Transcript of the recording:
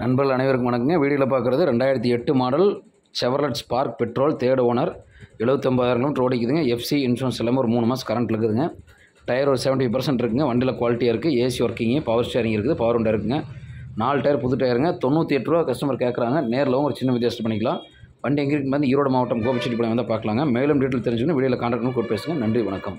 நண்பர்கள் அனைவருக்கும் வணக்கங்க வீடியோவில் பார்க்குறது ரெண்டாயிரத்தி எட்டு model Chevrolet Spark petrol third owner எழுபத்தொம்பதாயிரம் கிலோமீட்டர் ஓடிக்குதுங்க எஃப்சி இன்சூரன்ஸ் எல்லாமே ஒரு மூணு மாதம் கரண்ட் இருக்குதுங்க டயர் ஒரு செவன்ட்டி பர்சன்ட் இருக்குங்க வண்டியில் குவாலிட்டியாக இருக்குது ஏசி ஒர்க்கிங்கு பவர் ஸ்டேரிங் இருக்குது பவர் உண்டா இருக்குங்க நாலு டயர் புது டயருங்க தொண்ணூற்றி எட்டு ரூபா கஸ்டமர் கேட்குறாங்க நேரில் ஒரு சின்ன வித்தியாசம் பண்ணிக்கலாம் வண்டி எங்கே இருக்குது வந்து ஈரோடு மாவட்டம் கோபிச்செட்டிப்பாளையம் வந்து பார்க்கலாங்க மேலும் டீட்டெயில் தெரிஞ்சுக்கணும் வீடியோவில் கான்டாக்ட் பண்ணி கூப்பிட்டு பேசுங்க நன்றி வணக்கம்